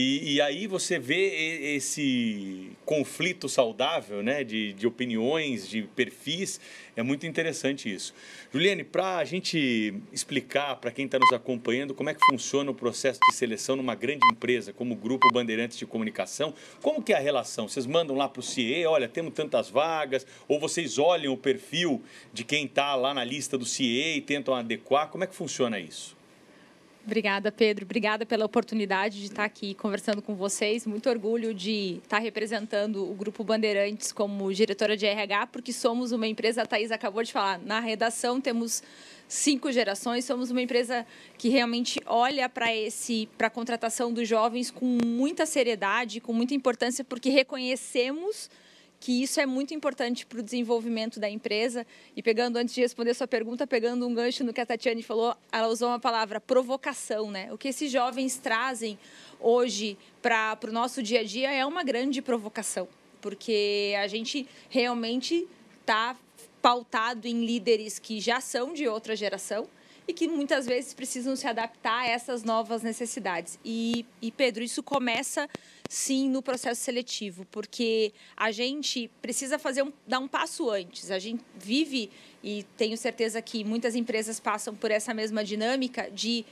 E, e, aí você vê esse conflito saudável né, de, de opiniões, de perfis, é muito interessante isso. Juliane, para a gente explicar para quem está nos acompanhando como é que funciona o processo de seleção numa grande empresa como o Grupo Bandeirantes de Comunicação, como que é a relação? Vocês mandam lá para o CIE, olha, temos tantas vagas, ou vocês olham o perfil de quem está lá na lista do CIE e tentam adequar, como é que funciona isso? Obrigada, Pedro. Obrigada pela oportunidade de estar aqui conversando com vocês. Muito orgulho de estar representando o Grupo Bandeirantes como diretora de RH, porque somos uma empresa, a Thais acabou de falar, na redação temos cinco gerações, somos uma empresa que realmente olha para esse para a contratação dos jovens com muita seriedade, com muita importância, porque reconhecemos que isso é muito importante para o desenvolvimento da empresa. E pegando, antes de responder a sua pergunta, pegando um gancho no que a Tatiane falou, ela usou uma palavra provocação, né? O que esses jovens trazem hoje para o nosso dia a dia é uma grande provocação, porque a gente realmente está pautado em líderes que já são de outra geração e que muitas vezes precisam se adaptar a essas novas necessidades. E, e Pedro, isso começa sim no processo seletivo, porque a gente precisa fazer um, dar um passo antes. A gente vive e tenho certeza que muitas empresas passam por essa mesma dinâmica de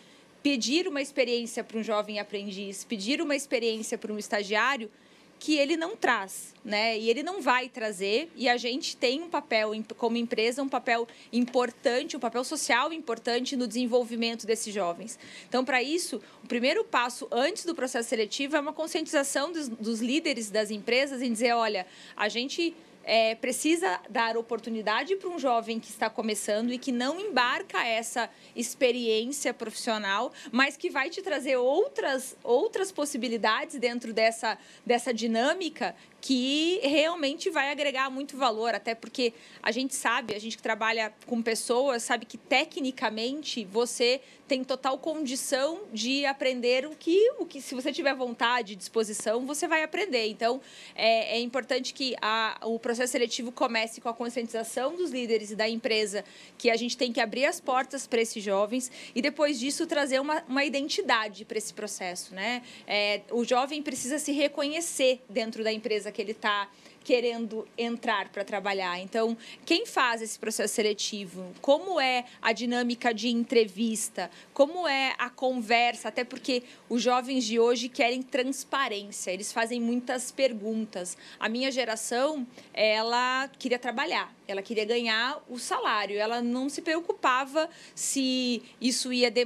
pedir uma experiência para um jovem aprendiz, pedir uma experiência para um estagiário que ele não traz, né? E ele não vai trazer. E a gente tem um papel, como empresa, um papel importante, um papel social importante no desenvolvimento desses jovens. Então, para isso, o primeiro passo antes do processo seletivo é uma conscientização dos, dos líderes das empresas em dizer: olha, a gente é, precisa dar oportunidade para um jovem que está começando e que não embarca essa experiência profissional, mas que vai te trazer outras, outras possibilidades dentro dessa, dessa dinâmica que realmente vai agregar muito valor, até porque a gente sabe, a gente que trabalha com pessoas, sabe que tecnicamente você tem total condição de aprender o que, o que se você tiver vontade, disposição, você vai aprender. Então, é, é importante que a, o processo processo seletivo comece com a conscientização dos líderes e da empresa que a gente tem que abrir as portas para esses jovens e depois disso trazer uma, uma identidade para esse processo, né? É, o jovem precisa se reconhecer dentro da empresa que ele está querendo entrar para trabalhar. Então, quem faz esse processo seletivo? Como é a dinâmica de entrevista? Como é a conversa? Até porque os jovens de hoje querem transparência, eles fazem muitas perguntas. A minha geração, ela queria trabalhar, ela queria ganhar o salário, ela não se preocupava se isso ia de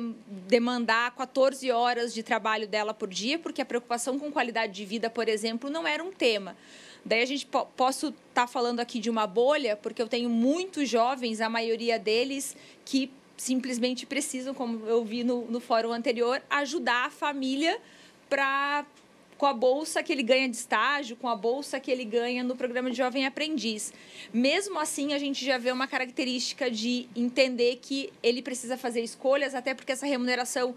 demandar 14 horas de trabalho dela por dia, porque a preocupação com qualidade de vida, por exemplo, não era um tema. Daí a gente po posso estar tá falando aqui de uma bolha, porque eu tenho muitos jovens, a maioria deles, que simplesmente precisam, como eu vi no, no fórum anterior, ajudar a família para com a bolsa que ele ganha de estágio, com a bolsa que ele ganha no programa de jovem aprendiz. Mesmo assim, a gente já vê uma característica de entender que ele precisa fazer escolhas, até porque essa remuneração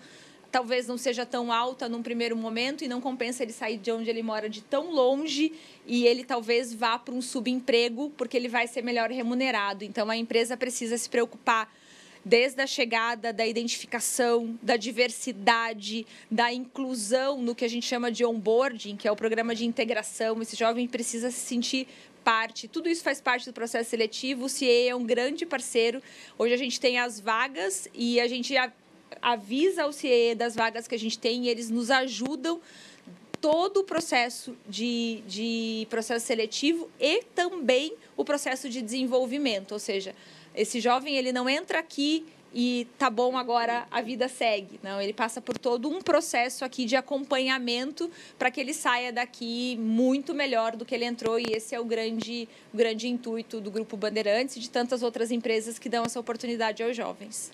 talvez não seja tão alta num primeiro momento e não compensa ele sair de onde ele mora de tão longe e ele talvez vá para um subemprego porque ele vai ser melhor remunerado. Então a empresa precisa se preocupar desde a chegada da identificação, da diversidade, da inclusão no que a gente chama de onboarding, que é o programa de integração. Esse jovem precisa se sentir parte. Tudo isso faz parte do processo seletivo. O CIE é um grande parceiro. Hoje a gente tem as vagas e a gente avisa ao CIE das vagas que a gente tem e eles nos ajudam todo o processo de, de processo seletivo e também o processo de desenvolvimento, ou seja, esse jovem ele não entra aqui e tá bom agora a vida segue não ele passa por todo um processo aqui de acompanhamento para que ele saia daqui muito melhor do que ele entrou e esse é o grande o grande intuito do grupo Bandeirantes e de tantas outras empresas que dão essa oportunidade aos jovens